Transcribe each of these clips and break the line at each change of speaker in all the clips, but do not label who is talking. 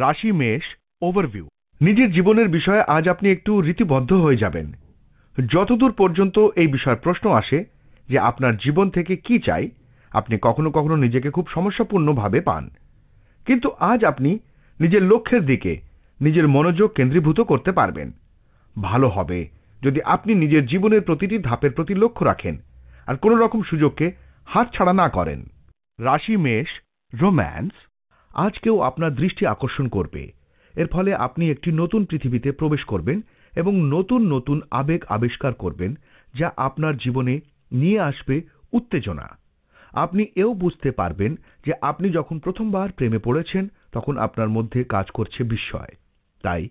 রাশি মেষ ওভারভিউ নিজের জীবনের বিষয়ে আজ আপনি একটু রীতিবদ্ধ হয়ে যাবেন যতদূর পর্যন্ত এই বিষয়ের প্রশ্ন আসে যে আপনার জীবন থেকে কি চাই আপনি কখনো কখনো নিজেকে খুব সমস্যাপূর্ণভাবে পান কিন্তু আজ আপনি নিজের লক্ষ্যের দিকে নিজের মনোযোগ কেন্দ্রীভূত করতে পারবেন ভালো হবে যদি আপনি নিজের জীবনের প্রতিটি ধাপের প্রতি লক্ষ্য রাখেন আর কোনো রকম সুযোগকে হাতছাড়া না করেন রাশি মেষ রোম্যান্স আজ কেউ আপনার দৃষ্টি আকর্ষণ করবে এর ফলে আপনি একটি নতুন পৃথিবীতে প্রবেশ করবেন এবং নতুন নতুন আবেগ আবিষ্কার করবেন যা আপনার জীবনে নিয়ে আসবে উত্তেজনা আপনি এও বুঝতে পারবেন যে আপনি যখন প্রথমবার প্রেমে পড়েছেন তখন আপনার মধ্যে কাজ করছে বিস্ময় তাই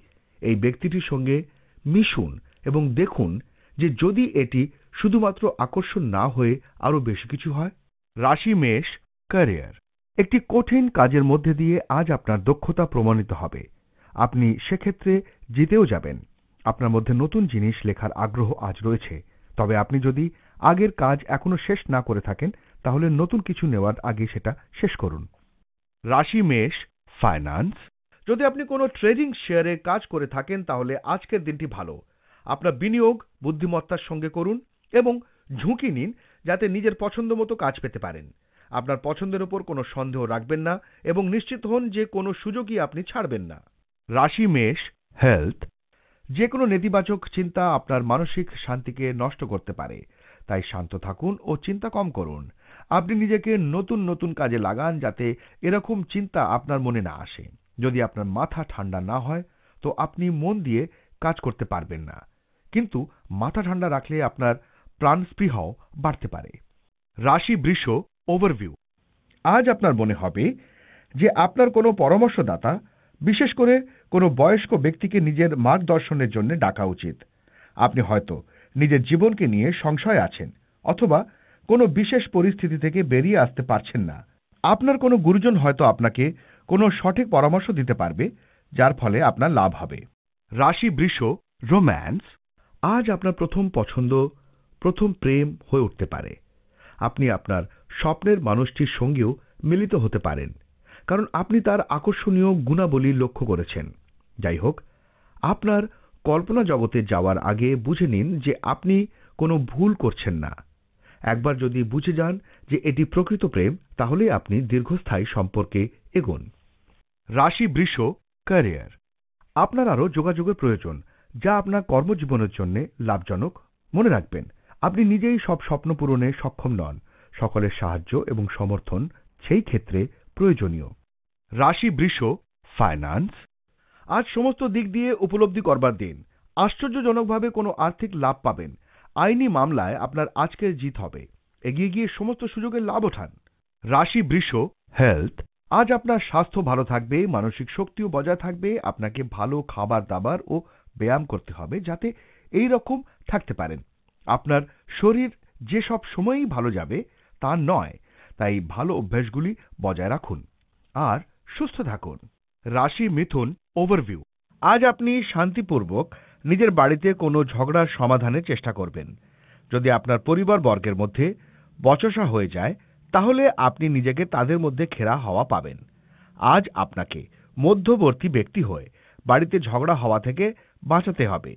এই ব্যক্তিটির সঙ্গে মিশুন এবং দেখুন যে যদি এটি শুধুমাত্র আকর্ষণ না হয়ে আরও বেশি কিছু হয় রাশি মেষ ক্যারিয়ার একটি কঠিন কাজের মধ্যে দিয়ে আজ আপনার দক্ষতা প্রমাণিত হবে আপনি সেক্ষেত্রে জিতেও যাবেন আপনার মধ্যে নতুন জিনিস লেখার আগ্রহ আজ রয়েছে তবে আপনি যদি আগের কাজ এখনও শেষ না করে থাকেন তাহলে নতুন কিছু নেওয়ার আগে সেটা শেষ করুন রাশি মেষ ফাইন্যান্স যদি আপনি কোনো ট্রেডিং শেয়ারে কাজ করে থাকেন তাহলে আজকের দিনটি ভালো আপনার বিনিয়োগ বুদ্ধিমত্তার সঙ্গে করুন এবং ঝুঁকি নিন যাতে নিজের পছন্দ মতো কাজ পেতে পারেন আপনার পছন্দের উপর কোনো সন্দেহ রাখবেন না এবং নিশ্চিত হন যে কোনো সুযোগই আপনি ছাড়বেন না রাশি
মেষ হেলথ
যে কোনো নেতিবাচক চিন্তা আপনার মানসিক শান্তিকে নষ্ট করতে পারে তাই শান্ত থাকুন ও চিন্তা কম করুন আপনি নিজেকে নতুন নতুন কাজে লাগান যাতে এরকম চিন্তা আপনার মনে না আসে যদি আপনার মাথা ঠান্ডা না হয় তো আপনি মন দিয়ে কাজ করতে পারবেন না কিন্তু মাথা ঠান্ডা রাখলে আপনার প্রাণস্পৃহাও বাড়তে পারে রাশি বৃষ ওভারভিউ আজ আপনার মনে হবে যে আপনার কোনো পরামর্শদাতা বিশেষ করে কোনো বয়স্ক ব্যক্তিকে নিজের মার্গদর্শনের জন্য ডাকা উচিত আপনি হয়তো নিজের জীবনকে নিয়ে সংশয় আছেন অথবা কোনো বিশেষ পরিস্থিতি থেকে বেরিয়ে আসতে পারছেন না আপনার কোনো গুরুজন হয়তো আপনাকে কোনো সঠিক পরামর্শ দিতে পারবে যার ফলে আপনার লাভ হবে রাশি বৃষ রোম্যান্স আজ আপনার প্রথম পছন্দ প্রথম প্রেম হয়ে উঠতে পারে আপনি আপনার স্বপ্নের মানুষটির সঙ্গেও মিলিত হতে পারেন কারণ আপনি তার আকর্ষণীয় গুণাবলী লক্ষ্য করেছেন যাই হোক আপনার কল্পনা জগতে যাওয়ার আগে বুঝে নিন যে আপনি কোনো ভুল করছেন না একবার যদি বুঝে যান যে এটি প্রকৃত প্রেম তাহলে আপনি দীর্ঘস্থায়ী সম্পর্কে এগোন রাশি বৃষ ক্যারিয়ার আপনার আরও যোগাযোগের প্রয়োজন যা আপনার কর্মজীবনের জন্য লাভজনক মনে রাখবেন আপনি নিজেই সব স্বপ্ন পূরণে সক্ষম নন সকলের সাহায্য এবং সমর্থন সেই ক্ষেত্রে প্রয়োজনীয় রাশি বৃষ ফাইন্যান্স আজ সমস্ত দিক দিয়ে উপলব্ধি করবার দিন আশ্চর্যজনকভাবে কোনো আর্থিক লাভ পাবেন আইনি মামলায় আপনার আজকের জিত হবে এগিয়ে গিয়ে সমস্ত সুযোগের লাভ ওঠান রাশি বৃষ হেলথ আজ আপনার স্বাস্থ্য ভালো থাকবে মানসিক শক্তিও বজায় থাকবে আপনাকে ভালো খাবার দাবার ও ব্যায়াম করতে হবে যাতে এই রকম থাকতে পারেন আপনার শরীর যেসব সময়ই ভালো যাবে তা নয় তাই ভালো অভ্যাসগুলি বজায় রাখুন আর সুস্থ থাকুন রাশি মিথুন ওভারভিউ আজ আপনি শান্তিপূর্বক নিজের বাড়িতে কোনো ঝগড়ার সমাধানের চেষ্টা করবেন যদি আপনার পরিবার বর্গের মধ্যে বচসা হয়ে যায় তাহলে আপনি নিজেকে তাদের মধ্যে ঘেরা হওয়া পাবেন আজ আপনাকে মধ্যবর্তী ব্যক্তি হয়ে বাড়িতে ঝগড়া হওয়া থেকে বাঁচাতে হবে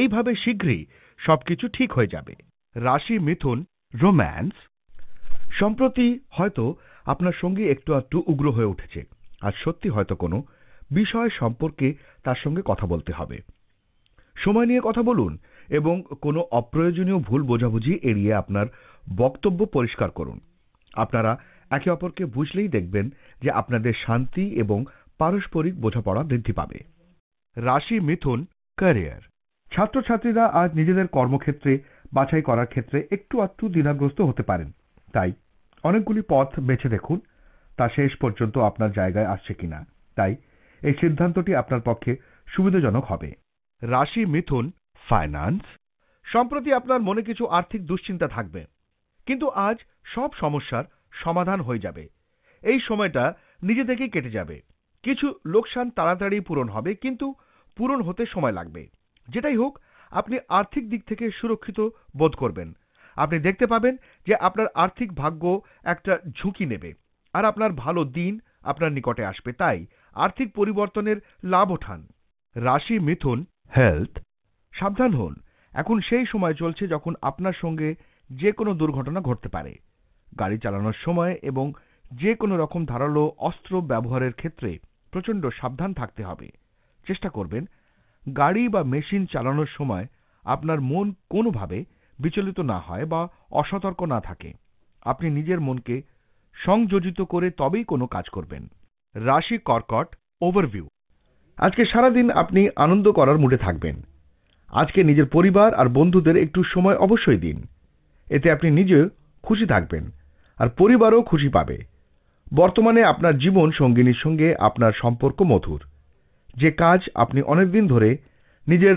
এইভাবে শীঘ্রই সবকিছু ঠিক হয়ে যাবে রাশি মিথুন রোম্যান্স সম্প্রতি হয়তো আপনার সঙ্গী একটু আধটু উগ্র হয়ে উঠেছে আর সত্যি হয়তো কোনো বিষয় সম্পর্কে তার সঙ্গে কথা বলতে হবে সময় নিয়ে কথা বলুন এবং কোনো অপ্রয়োজনীয় ভুল বোঝাবুঝি এড়িয়ে আপনার বক্তব্য পরিষ্কার করুন আপনারা একে অপরকে বুঝলেই দেখবেন যে আপনাদের শান্তি এবং পারস্পরিক বোঝাপড়া বৃদ্ধি পাবে রাশি মিথুন ক্যারিয়ার ছাত্রছাত্রীরা আজ নিজেদের কর্মক্ষেত্রে বাছাই করার ক্ষেত্রে একটু আধটু দ্বিধাগ্রস্ত হতে পারেন তাই অনেকগুলি পথ বেছে দেখুন তা শেষ পর্যন্ত আপনার জায়গায় আসছে কিনা তাই এই সিদ্ধান্তটি আপনার পক্ষে সুবিধাজনক হবে রাশি মিথুন ফাইন্যান্স সম্প্রতি আপনার মনে কিছু আর্থিক দুশ্চিন্তা থাকবে কিন্তু আজ সব সমস্যার সমাধান হয়ে যাবে এই সময়টা নিজে থেকেই কেটে যাবে কিছু লোকসান তাড়াতাড়ি পূরণ হবে কিন্তু পূরণ হতে সময় লাগবে যেটাই হোক আপনি আর্থিক দিক থেকে সুরক্ষিত বোধ করবেন আপনি দেখতে পাবেন যে আপনার আর্থিক ভাগ্য একটা ঝুঁকি নেবে আর আপনার ভালো দিন আপনার নিকটে আসবে তাই আর্থিক পরিবর্তনের লাভ ওঠান রাশি মিথুন হেলথ সাবধান হন এখন সেই সময় চলছে যখন আপনার সঙ্গে যে কোনো দুর্ঘটনা ঘটতে পারে গাড়ি চালানোর সময় এবং যে কোনো রকম ধারালো অস্ত্র ব্যবহারের ক্ষেত্রে প্রচণ্ড সাবধান থাকতে হবে চেষ্টা করবেন গাড়ি বা মেশিন চালানোর সময় আপনার মন কোনোভাবে বিচলিত না হয় বা অসতর্ক না থাকে আপনি নিজের মনকে সংযোজিত করে তবেই কোনো কাজ করবেন রাশি কর্কট ওভারভিউ আজকে সারাদিন আপনি আনন্দ করার মুডে থাকবেন আজকে নিজের পরিবার আর বন্ধুদের একটু সময় অবশ্যই দিন এতে আপনি নিজে খুশি থাকবেন আর পরিবারও খুশি পাবে বর্তমানে আপনার জীবন সঙ্গিনীর সঙ্গে আপনার সম্পর্ক মধুর যে কাজ আপনি অনেকদিন ধরে নিজের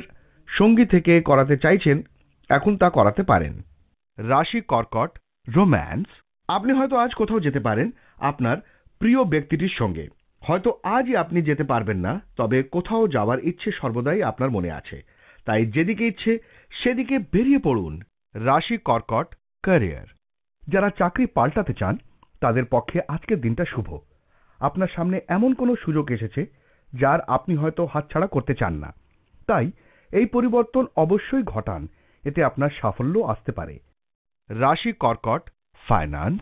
সঙ্গী থেকে করাতে চাইছেন এখন তা করাতে পারেন রাশি কর্কট রোম্যান্স আপনি হয়তো আজ কোথাও যেতে পারেন আপনার প্রিয় ব্যক্তিটির সঙ্গে হয়তো আজই আপনি যেতে পারবেন না তবে কোথাও যাওয়ার ইচ্ছে সর্বদাই আপনার মনে আছে তাই যেদিকে ইচ্ছে সেদিকে বেরিয়ে পড়ুন রাশি কর্কট ক্যারিয়ার যারা চাকরি পাল্টাতে চান তাদের পক্ষে আজকের দিনটা শুভ আপনার সামনে এমন কোনো সুযোগ এসেছে যার আপনি হয়তো হাতছাড়া করতে চান না তাই এই পরিবর্তন অবশ্যই ঘটান এতে আপনার সাফল্য আসতে পারে রাশি কর্কট ফাইন্যান্স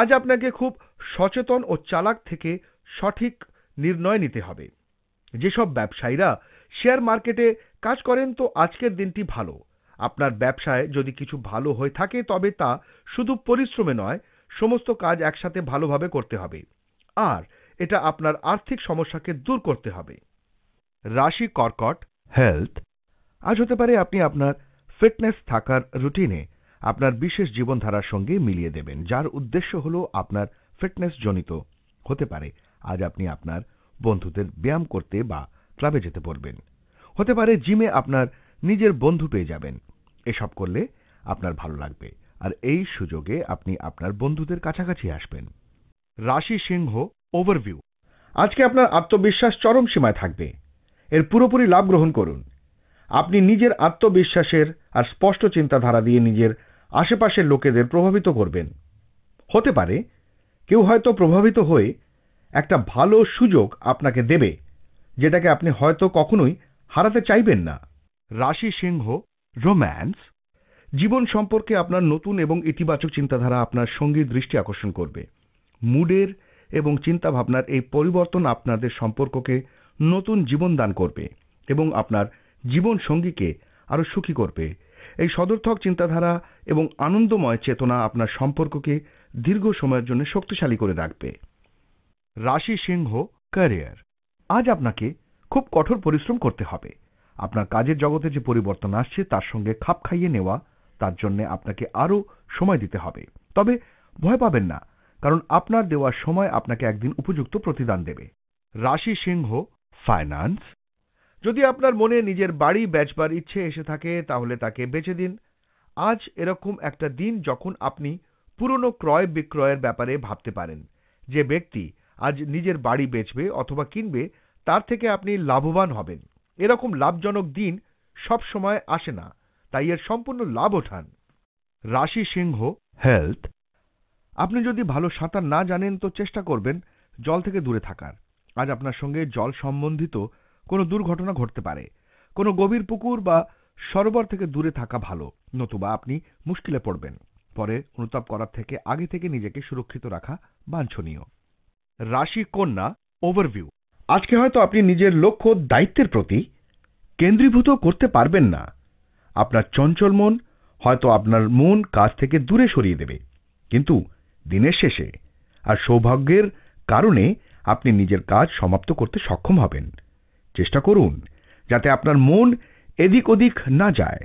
আজ আপনাকে খুব সচেতন ও চালাক থেকে সঠিক নির্ণয় নিতে হবে যেসব ব্যবসায়ীরা শেয়ার মার্কেটে কাজ করেন তো আজকের দিনটি ভালো আপনার ব্যবসায় যদি কিছু ভালো হয়ে থাকে তবে তা শুধু পরিশ্রমে নয় সমস্ত কাজ একসাথে ভালোভাবে করতে হবে আর এটা আপনার আর্থিক সমস্যাকে দূর করতে হবে রাশি কর্কট হেলথ আজ হতে পারে আপনি আপনার ফিটনেস থাকার রুটিনে আপনার বিশেষ জীবনধারার সঙ্গে মিলিয়ে দেবেন যার উদ্দেশ্য হল আপনার ফিটনেস জনিত হতে পারে আজ আপনি আপনার বন্ধুদের ব্যায়াম করতে বা ক্লাবে যেতে পারবেন হতে পারে জিমে আপনার নিজের বন্ধু পেয়ে যাবেন এসব করলে আপনার ভালো লাগবে আর এই সুযোগে আপনি আপনার বন্ধুদের কাছাকাছি আসবেন রাশি সিংহ ওভারভিউ আজকে আপনার আত্মবিশ্বাস চরম সীমায় থাকবে এর পুরোপুরি লাভ গ্রহণ করুন আপনি নিজের আত্মবিশ্বাসের আর স্পষ্ট চিন্তাধারা দিয়ে নিজের আশেপাশের লোকেদের প্রভাবিত করবেন হতে পারে কেউ হয়তো প্রভাবিত হয়ে একটা ভালো সুযোগ আপনাকে দেবে যেটাকে আপনি হয়তো কখনোই হারাতে চাইবেন না রাশি সিংহ রোম্যান্স জীবন সম্পর্কে আপনার নতুন এবং ইতিবাচক চিন্তাধারা আপনার সঙ্গীর দৃষ্টি আকর্ষণ করবে মুডের এবং চিন্তাভাবনার এই পরিবর্তন আপনাদের সম্পর্ককে নতুন জীবন দান করবে এবং আপনার জীবন সঙ্গীকে আরও সুখী করবে এই সদর্থক চিন্তাধারা এবং আনন্দময় চেতনা আপনার সম্পর্ককে দীর্ঘ সময়ের জন্য শক্তিশালী করে রাখবে রাশি সিংহ ক্যারিয়ার আজ আপনাকে খুব কঠোর পরিশ্রম করতে হবে আপনার কাজের জগতে যে পরিবর্তন আসছে তার সঙ্গে খাপ খাইয়ে নেওয়া তার জন্য আপনাকে আরও সময় দিতে হবে তবে ভয় পাবেন না কারণ আপনার দেওয়ার সময় আপনাকে একদিন উপযুক্ত প্রতিদান দেবে রাশি সিংহ ফাইন্যান্স যদি আপনার মনে নিজের বাড়ি বেচবার ইচ্ছে এসে থাকে তাহলে তাকে বেছে দিন আজ এরকম একটা দিন যখন আপনি পুরনো ক্রয় বিক্রয়ের ব্যাপারে ভাবতে পারেন যে ব্যক্তি আজ নিজের বাড়ি বেচবে অথবা কিনবে তার থেকে আপনি লাভবান হবেন এরকম লাভজনক দিন সব সময় আসে না তাই এর সম্পূর্ণ লাভ ওঠান রাশি সিংহ হেলথ আপনি যদি ভালো সাঁতার না জানেন তো চেষ্টা করবেন জল থেকে দূরে থাকার আজ আপনার সঙ্গে জল সম্বন্ধিত কোনো দুর্ঘটনা ঘটতে পারে কোনো গভীর পুকুর বা সরোবর থেকে দূরে থাকা ভালো নতুবা আপনি মুশকিলে পড়বেন পরে অনুতাপ করার থেকে আগে থেকে নিজেকে সুরক্ষিত রাখা বাঞ্ছনীয় রাশি কন্যা ওভারভিউ আজকে হয়তো আপনি নিজের লক্ষ্য দায়িত্বের প্রতি কেন্দ্রীভূত করতে পারবেন না আপনার চঞ্চল মন হয়তো আপনার মন কাজ থেকে দূরে সরিয়ে দেবে কিন্তু দিনের শেষে আর সৌভাগ্যের কারণে আপনি নিজের কাজ সমাপ্ত করতে সক্ষম হবেন চেষ্টা করুন যাতে আপনার মন এদিক ওদিক না যায়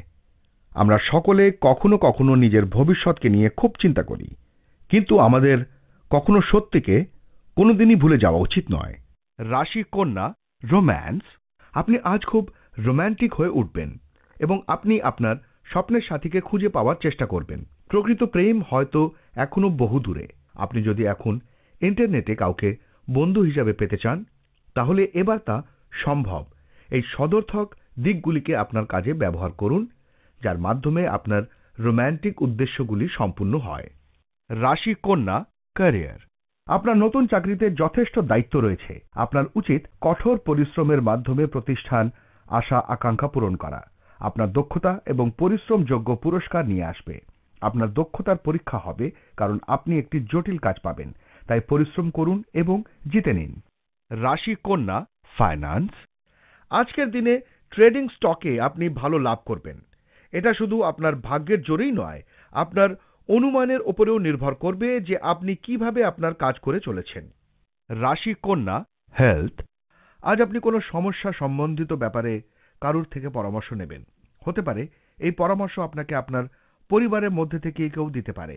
আমরা সকলে কখনো কখনো নিজের ভবিষ্যৎকে নিয়ে খুব চিন্তা করি কিন্তু আমাদের কখনো সত্যিকে কোনোদিনই ভুলে যাওয়া উচিত নয় রাশি কন্যা রোম্যান্স আপনি আজ খুব রোম্যান্টিক হয়ে উঠবেন এবং আপনি আপনার স্বপ্নের সাথীকে খুঁজে পাওয়ার চেষ্টা করবেন প্রকৃত প্রেম হয়তো এখনও বহু দূরে আপনি যদি এখন ইন্টারনেটে কাউকে বন্ধু হিসাবে পেতে চান তাহলে এবার তা সম্ভব এই সদর্থক দিকগুলিকে আপনার কাজে ব্যবহার করুন যার মাধ্যমে আপনার রোম্যান্টিক উদ্দেশ্যগুলি সম্পূর্ণ হয় রাশি কন্যা ক্যারিয়ার আপনার নতুন চাকরিতে যথেষ্ট দায়িত্ব রয়েছে আপনার উচিত কঠোর পরিশ্রমের মাধ্যমে প্রতিষ্ঠান আশা আকাঙ্ক্ষা পূরণ করা আপনার দক্ষতা এবং পরিশ্রমযোগ্য পুরস্কার নিয়ে আসবে আপনার দক্ষতার পরীক্ষা হবে কারণ আপনি একটি জটিল কাজ পাবেন তাই পরিশ্রম করুন এবং জিতে নিন রাশি কন্যা ফাইন্যান্স আজকের দিনে ট্রেডিং স্টকে আপনি ভালো লাভ করবেন এটা শুধু আপনার ভাগ্যের জোরেই নয় আপনার অনুমানের ওপরেও নির্ভর করবে যে আপনি কিভাবে আপনার কাজ করে চলেছেন রাশি কন্যা হেলথ আজ আপনি কোনো সমস্যা সম্বন্ধিত ব্যাপারে কারুর থেকে পরামর্শ নেবেন হতে পারে এই পরামর্শ আপনাকে আপনার পরিবারের মধ্যে থেকে কেউ দিতে পারে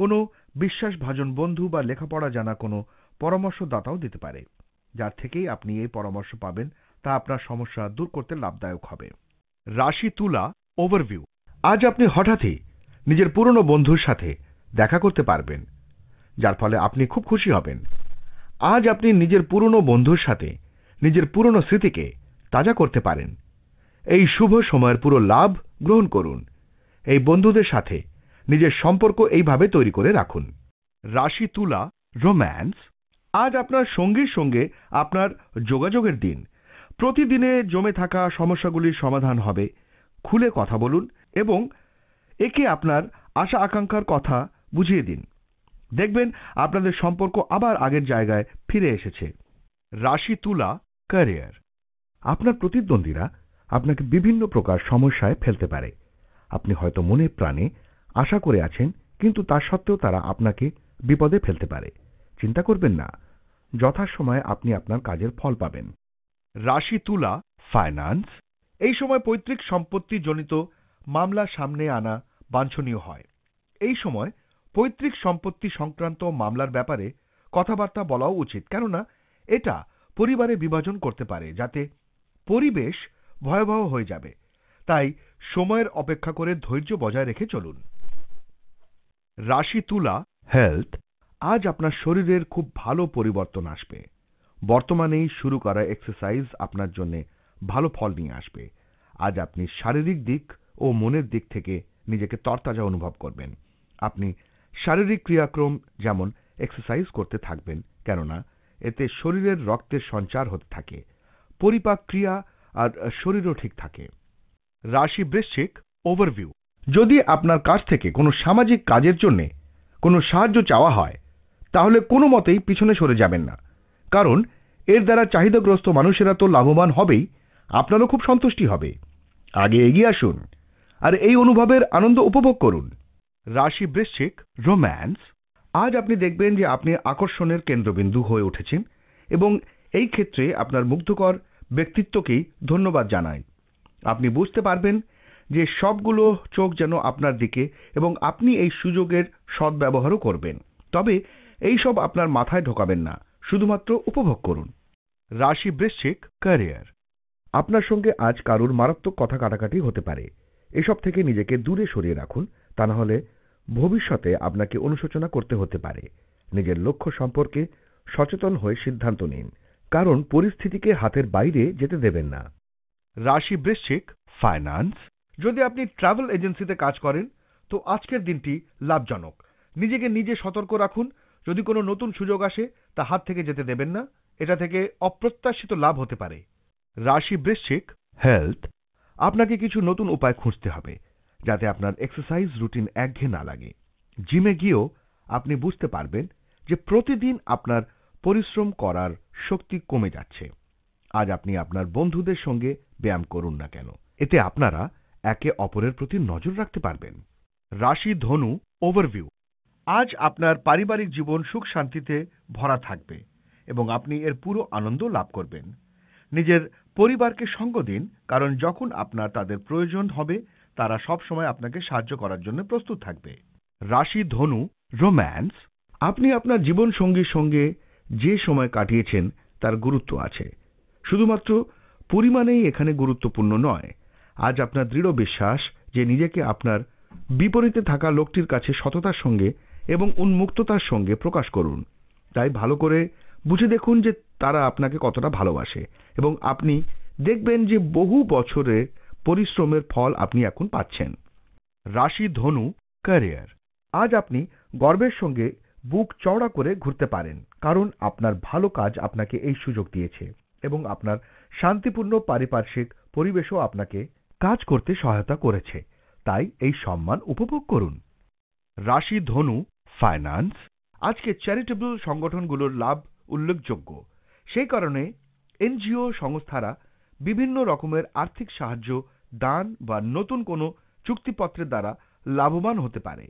কোনো বিশ্বাসভাজন বন্ধু বা লেখাপড়া জানা কোনো পরামর্শদাতাও দিতে পারে যার থেকেই আপনি এই পরামর্শ পাবেন তা আপনার সমস্যা দূর করতে লাভদায়ক হবে রাশি তুলা ওভারভিউ আজ আপনি হঠাৎই নিজের পুরনো বন্ধুর সাথে দেখা করতে পারবেন যার ফলে আপনি খুব খুশি হবেন আজ আপনি নিজের পুরনো বন্ধুর সাথে নিজের পুরনো স্মৃতিকে তাজা করতে পারেন এই শুভ সময়ের পুরো লাভ গ্রহণ করুন এই বন্ধুদের সাথে নিজের সম্পর্ক এইভাবে তৈরি করে রাখুন রাশি তুলা রোম্যান্স আজ আপনার সঙ্গীর সঙ্গে আপনার যোগাযোগের দিন প্রতিদিনে জমে থাকা সমস্যাগুলির সমাধান হবে খুলে কথা বলুন এবং একে আপনার আশা আকাঙ্ক্ষার কথা বুঝিয়ে দিন দেখবেন আপনাদের সম্পর্ক আবার আগের জায়গায় ফিরে এসেছে রাশি তুলা ক্যারিয়ার আপনার প্রতিদ্বন্দ্বীরা আপনাকে বিভিন্ন প্রকার সমস্যায় ফেলতে পারে আপনি হয়তো মনে প্রাণে আশা করে আছেন কিন্তু তা সত্ত্বেও তারা আপনাকে বিপদে ফেলতে পারে চিন্তা করবেন না যথাসময়ে আপনি আপনার কাজের ফল পাবেন রাশি তুলা ফাইন্যান্স এই সময় পৈতৃক সম্পত্তি জনিত মামলা সামনে আনা বাঞ্ছনীয় হয় এই সময় পৈতৃক সম্পত্তি সংক্রান্ত মামলার ব্যাপারে কথাবার্তা বলাও উচিত কেননা এটা পরিবারে বিভাজন করতে পারে যাতে পরিবেশ ভয়াবহ হয়ে যাবে তাই সময়ের অপেক্ষা করে ধৈর্য বজায় রেখে চলুন রাশি তুলা হেলথ আজ আপনার শরীরের খুব ভালো পরিবর্তন আসবে বর্তমানেই শুরু করা এক্সারসাইজ আপনার জন্য ভালো ফল নিয়ে আসবে আজ আপনি শারীরিক দিক ও মনের দিক থেকে নিজেকে তরতাজা অনুভব করবেন আপনি শারীরিক ক্রিয়াক্রম যেমন এক্সারসাইজ করতে থাকবেন কেননা এতে শরীরের রক্তের সঞ্চার হতে থাকে পরিপাক ক্রিয়া আর শরীরও ঠিক থাকে রাশি বৃশ্চিক ওভারভিউ যদি আপনার কাছ থেকে কোনো সামাজিক কাজের জন্য কোনো সাহায্য চাওয়া হয় তাহলে কোনো মতেই পিছনে সরে যাবেন না কারণ এর দ্বারা চাহিদাগ্রস্ত মানুষেরা তো লাভবান হবেই আপনারও খুব সন্তুষ্টি হবে আগে এগিয়ে আসুন আর এই অনুভবের আনন্দ উপভোগ করুন রাশি বৃশ্চিক রোম্যান্স আজ আপনি দেখবেন যে আপনি আকর্ষণের কেন্দ্রবিন্দু হয়ে উঠেছেন এবং এই ক্ষেত্রে আপনার মুগ্ধকর ব্যক্তিত্বকেই ধন্যবাদ জানাই আপনি বুঝতে পারবেন যে সবগুলো চোখ যেন আপনার দিকে এবং আপনি এই সুযোগের সদ্ব্যবহারও করবেন তবে এইসব আপনার মাথায় ঢোকাবেন না শুধুমাত্র উপভোগ করুন রাশি বৃশ্চিক ক্যারিয়ার আপনার সঙ্গে আজ কারুর মারাত্মক কথা কাটাকাটি হতে পারে এসব থেকে নিজেকে দূরে সরিয়ে রাখুন তা না হলে ভবিষ্যতে আপনাকে অনুশোচনা করতে হতে পারে নিজের লক্ষ্য সম্পর্কে সচেতন হয়ে সিদ্ধান্ত নিন কারণ পরিস্থিতিকে হাতের বাইরে যেতে দেবেন না রাশি বৃশ্চিক ফাইন্যান্স যদি আপনি ট্রাভেল এজেন্সিতে কাজ করেন তো আজকের দিনটি লাভজনক নিজেকে নিজে সতর্ক রাখুন যদি কোনো নতুন সুযোগ আসে তা হাত থেকে যেতে দেবেন না এটা থেকে অপ্রত্যাশিত লাভ হতে পারে রাশি বৃশ্চিক হেলথ আপনাকে কিছু নতুন উপায় খুঁজতে হবে যাতে আপনার এক্সারসাইজ রুটিন একঘে না লাগে জিমে গিয়েও আপনি বুঝতে পারবেন যে প্রতিদিন আপনার পরিশ্রম করার শক্তি কমে যাচ্ছে আজ আপনি আপনার বন্ধুদের সঙ্গে ব্যায়াম করুন না কেন এতে আপনারা একে অপরের প্রতি নজর রাখতে পারবেন রাশি ধনু ওভারভিউ আজ আপনার পারিবারিক জীবন সুখ শান্তিতে ভরা থাকবে এবং আপনি এর পুরো আনন্দ লাভ করবেন নিজের পরিবারকে সঙ্গ দিন কারণ যখন আপনার তাদের প্রয়োজন হবে তারা সবসময় আপনাকে সাহায্য করার জন্য প্রস্তুত থাকবে রাশি ধনু রোম্যান্স আপনি আপনার জীবন সঙ্গীর সঙ্গে যে সময় কাটিয়েছেন তার গুরুত্ব আছে শুধুমাত্র পরিমাণেই এখানে গুরুত্বপূর্ণ নয় আজ আপনার দৃঢ় বিশ্বাস যে নিজেকে আপনার বিপরীতে থাকা লোকটির কাছে সততার সঙ্গে এবং উন্মুক্ততার সঙ্গে প্রকাশ করুন তাই ভালো করে বুঝে দেখুন যে তারা আপনাকে কতটা ভালোবাসে এবং আপনি দেখবেন যে বহু বছরের পরিশ্রমের ফল আপনি এখন পাচ্ছেন রাশি ধনু ক্যারিয়ার আজ আপনি গর্বের সঙ্গে বুক চওড়া করে ঘুরতে পারেন কারণ আপনার ভালো কাজ আপনাকে এই সুযোগ দিয়েছে এবং আপনার শান্তিপূর্ণ পারিপার্শ্বিক পরিবেশও আপনাকে কাজ করতে সহায়তা করেছে তাই এই সম্মান উপভোগ করুন রাশি ধনু ফাইন্যান্স আজকে চ্যারিটেবল সংগঠনগুলোর লাভ উল্লেখযোগ্য সেই কারণে এনজিও সংস্থারা বিভিন্ন রকমের আর্থিক সাহায্য দান বা নতুন কোনো চুক্তিপত্রের দ্বারা লাভবান হতে পারে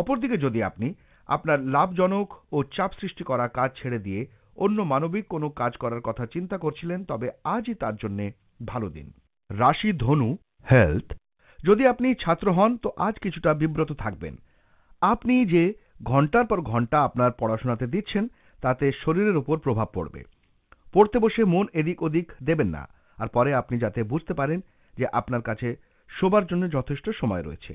অপরদিকে যদি আপনি আপনার লাভজনক ও চাপ সৃষ্টি করা কাজ ছেড়ে দিয়ে অন্য মানবিক কোনো কাজ করার কথা চিন্তা করছিলেন তবে আজই তার জন্যে ভালো দিন রাশি ধনু হেলথ যদি আপনি ছাত্র হন তো আজ কিছুটা বিব্রত থাকবেন আপনি যে ঘন্টার পর ঘন্টা আপনার পড়াশোনাতে দিচ্ছেন তাতে শরীরের উপর প্রভাব পড়বে পড়তে বসে মন এদিক ওদিক দেবেন না আর পরে আপনি যাতে বুঝতে পারেন যে আপনার কাছে শোবার জন্য যথেষ্ট সময় রয়েছে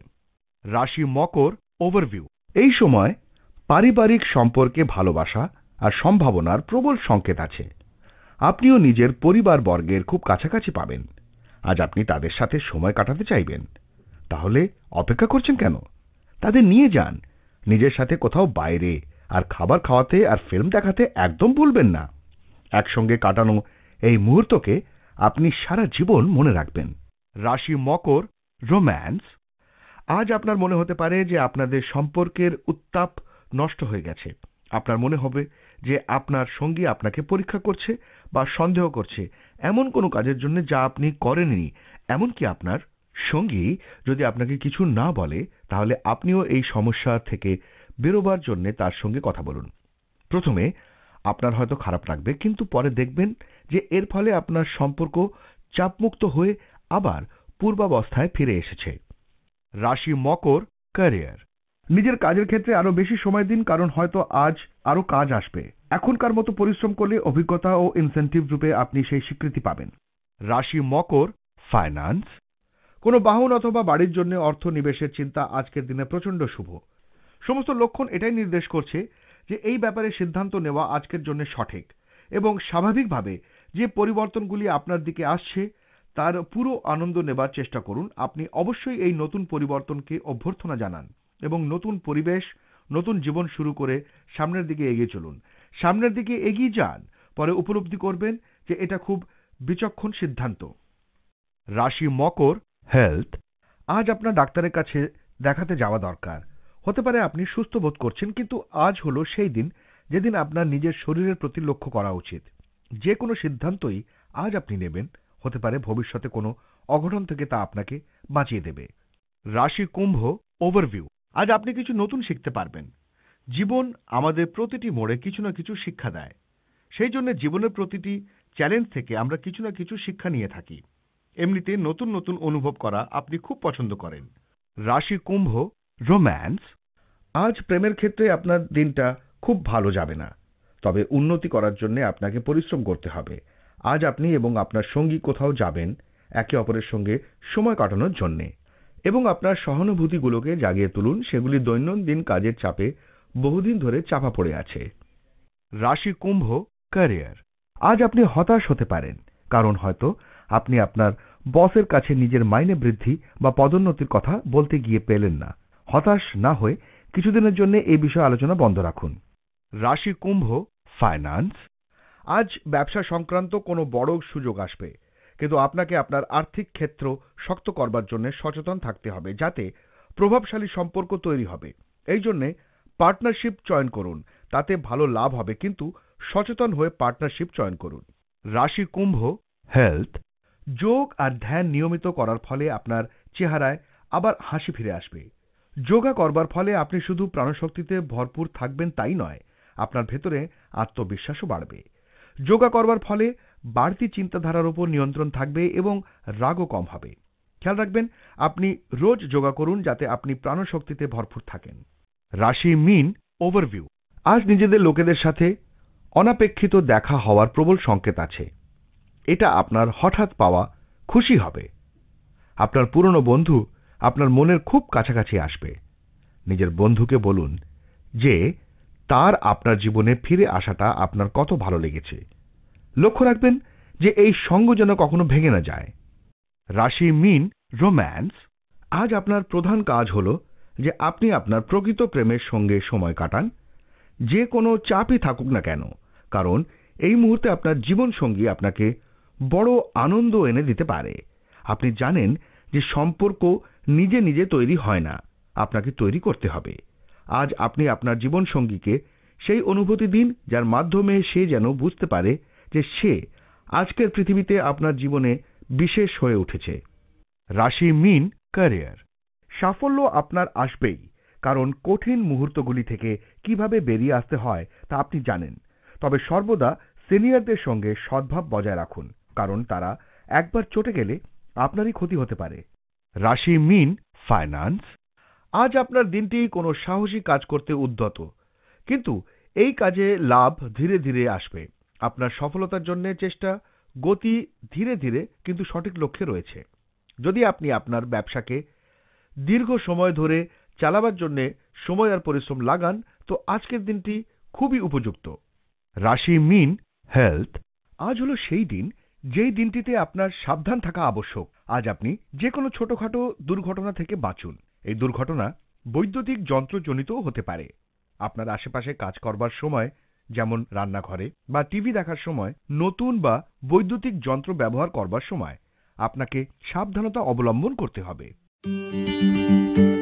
রাশি মকর ওভারভিউ এই সময় পারিবারিক সম্পর্কে ভালোবাসা আর সম্ভাবনার প্রবল সংকেত আছে আপনিও নিজের পরিবার বর্গের খুব কাছাকাছি পাবেন আজ আপনি তাদের সাথে সময় কাটাতে চাইবেন তাহলে অপেক্ষা করছেন কেন তাদের নিয়ে যান নিজের সাথে কোথাও বাইরে আর খাবার খাওয়াতে আর ফিল্ম দেখাতে একদম ভুলবেন না একসঙ্গে কাটানো এই মুহূর্তকে আপনি সারা জীবন মনে রাখবেন রাশি মকর রোম্যান্স আজ আপনার মনে হতে পারে যে আপনাদের সম্পর্কের উত্তাপ নষ্ট হয়ে গেছে আপনার মনে হবে যে আপনার সঙ্গী আপনাকে পরীক্ষা করছে বা সন্দেহ করছে এমন কোনো কাজের জন্য যা আপনি করেননি এমনকি আপনার সঙ্গী যদি আপনাকে কিছু না বলে তাহলে আপনিও এই সমস্যা থেকে বেরোবার জন্য তার সঙ্গে কথা বলুন প্রথমে আপনার হয়তো খারাপ লাগবে কিন্তু পরে দেখবেন যে এর ফলে আপনার সম্পর্ক চাপমুক্ত হয়ে আবার পূর্বাবস্থায় ফিরে এসেছে রাশি মকর ক্যারিয়ার নিজের কাজের ক্ষেত্রে আরও বেশি সময় দিন কারণ হয়তো আজ আরো কাজ আসবে এখনকার মতো পরিশ্রম করলে অভিজ্ঞতা ও ইনসেন্টিভ রূপে আপনি সেই স্বীকৃতি পাবেন রাশি মকর ফাইন্যান্স কোনো বাহন অথবা বাড়ির জন্য অর্থ নিবেশের চিন্তা আজকের দিনে প্রচণ্ড শুভ সমস্ত লক্ষণ এটাই নির্দেশ করছে যে এই ব্যাপারে সিদ্ধান্ত নেওয়া আজকের জন্য সঠিক এবং স্বাভাবিকভাবে যে পরিবর্তনগুলি আপনার দিকে আসছে তার পুরো আনন্দ নেবার চেষ্টা করুন আপনি অবশ্যই এই নতুন পরিবর্তনকে অভ্যর্থনা জানান এবং নতুন পরিবেশ নতুন জীবন শুরু করে সামনের দিকে এগিয়ে চলুন সামনের দিকে এগিয়ে যান পরে উপলব্ধি করবেন যে এটা খুব বিচক্ষণ সিদ্ধান্ত রাশি মকর হেলথ আজ আপনার ডাক্তারের কাছে দেখাতে যাওয়া দরকার হতে পারে আপনি সুস্থ বোধ করছেন কিন্তু আজ হলো সেই দিন যেদিন আপনার নিজের শরীরের প্রতি লক্ষ্য করা উচিত যে কোনো সিদ্ধান্তই আজ আপনি নেবেন হতে পারে ভবিষ্যতে কোনো অঘটন থেকে তা আপনাকে বাঁচিয়ে দেবে রাশি কুম্ভ ওভারভিউ আজ আপনি কিছু নতুন শিখতে পারবেন জীবন আমাদের প্রতিটি মোড়ে কিছু না কিছু শিক্ষা দেয় সেই জন্য জীবনের প্রতিটি চ্যালেঞ্জ থেকে আমরা কিছু না কিছু শিক্ষা নিয়ে থাকি এমনিতে নতুন নতুন অনুভব করা আপনি খুব পছন্দ করেন রাশি কুম্ভ রোম্যান্স আজ প্রেমের ক্ষেত্রে আপনার দিনটা খুব ভালো যাবে না তবে উন্নতি করার জন্য আপনাকে পরিশ্রম করতে হবে আজ আপনি এবং আপনার সঙ্গী কোথাও যাবেন একে অপরের সঙ্গে সময় কাটানোর জন্যে এবং আপনার সহানুভূতিগুলোকে জাগিয়ে তুলুন সেগুলি দৈনন্দিন কাজের চাপে বহুদিন ধরে চাপা পড়ে আছে রাশি কুম্ভ ক্যারিয়ার আজ আপনি হতাশ হতে পারেন কারণ হয়তো আপনি আপনার বসের কাছে নিজের মাইনে বৃদ্ধি বা পদোন্নতির কথা বলতে গিয়ে পেলেন না হতাশ না হয়ে কিছুদিনের জন্য এই বিষয়ে আলোচনা বন্ধ রাখুন রাশি কুম্ভ ফাইন্যান্স আজ ব্যবসা সংক্রান্ত কোনো বড় সুযোগ আসবে কিন্তু আপনাকে আপনার আর্থিক ক্ষেত্র শক্ত করবার জন্য সচেতন থাকতে হবে যাতে প্রভাবশালী সম্পর্ক তৈরি হবে এই জন্যে পার্টনারশিপ চয়ন করুন তাতে ভালো লাভ হবে কিন্তু সচেতন হয়ে পার্টনারশিপ চয়ন করুন রাশি কুম্ভ হেলথ যোগ আর ধ্যান নিয়মিত করার ফলে আপনার চেহারায় আবার হাসি ফিরে আসবে যোগা করবার ফলে আপনি শুধু প্রাণশক্তিতে ভরপুর থাকবেন তাই নয় আপনার ভেতরে আত্মবিশ্বাসও বাড়বে যোগা করবার ফলে বাড়তি চিন্তাধারার উপর নিয়ন্ত্রণ থাকবে এবং রাগও কম হবে খেয়াল রাখবেন আপনি রোজ যোগা করুন যাতে আপনি প্রাণশক্তিতে ভরপুর থাকেন রাশি মিন ওভারভিউ আজ নিজেদের লোকেদের সাথে অনাপেক্ষিত দেখা হওয়ার প্রবল সংকেত আছে এটা আপনার হঠাৎ পাওয়া খুশি হবে আপনার পুরনো বন্ধু আপনার মনের খুব কাছাকাছি আসবে নিজের বন্ধুকে বলুন যে তার আপনার জীবনে ফিরে আসাটা আপনার কত ভালো লেগেছে লক্ষ্য রাখবেন যে এই সঙ্গ যেন কখনো ভেঙে না যায় রাশি মিন রোম্যান্স আজ আপনার প্রধান কাজ হল যে আপনি আপনার প্রকৃত প্রেমের সঙ্গে সময় কাটান যে কোনো চাপই থাকুক না কেন কারণ এই মুহূর্তে আপনার জীবনসঙ্গী আপনাকে বড় আনন্দ এনে দিতে পারে আপনি জানেন যে সম্পর্ক নিজে নিজে তৈরি হয় না আপনাকে তৈরি করতে হবে আজ আপনি আপনার জীবন সঙ্গীকে সেই অনুভূতি দিন যার মাধ্যমে সে যেন বুঝতে পারে যে সে আজকের পৃথিবীতে আপনার জীবনে বিশেষ হয়ে উঠেছে রাশি মিন ক্যারিয়ার সাফল্য আপনার আসবেই কারণ কঠিন মুহূর্তগুলি থেকে কিভাবে বেরিয়ে আসতে হয় তা আপনি জানেন তবে সর্বদা সিনিয়রদের সঙ্গে সদ্ভাব বজায় রাখুন কারণ তারা একবার চটে গেলে আপনারই ক্ষতি হতে পারে রাশি মিন ফাইন্যান্স আজ আপনার দিনটি কোনো সাহসী কাজ করতে উদ্যত কিন্তু এই কাজে লাভ ধীরে ধীরে আসবে আপনার সফলতার জন্য চেষ্টা গতি ধীরে ধীরে কিন্তু সঠিক লক্ষ্যে রয়েছে যদি আপনি আপনার ব্যবসাকে দীর্ঘ সময় ধরে চালাবার জন্য সময় আর পরিশ্রম লাগান তো আজকের দিনটি খুবই উপযুক্ত রাশি মিন হেলথ আজ হলো সেই দিন যেই দিনটিতে আপনার সাবধান থাকা আবশ্যক আজ আপনি যে কোনো ছোটখাটো দুর্ঘটনা থেকে বাঁচুন এই দুর্ঘটনা বৈদ্যুতিক যন্ত্রজনিতও হতে পারে আপনার আশেপাশে কাজ করবার সময় যেমন রান্নাঘরে বা টিভি দেখার সময় নতুন বা বৈদ্যুতিক যন্ত্র ব্যবহার করবার সময় আপনাকে সাবধানতা অবলম্বন করতে
হবে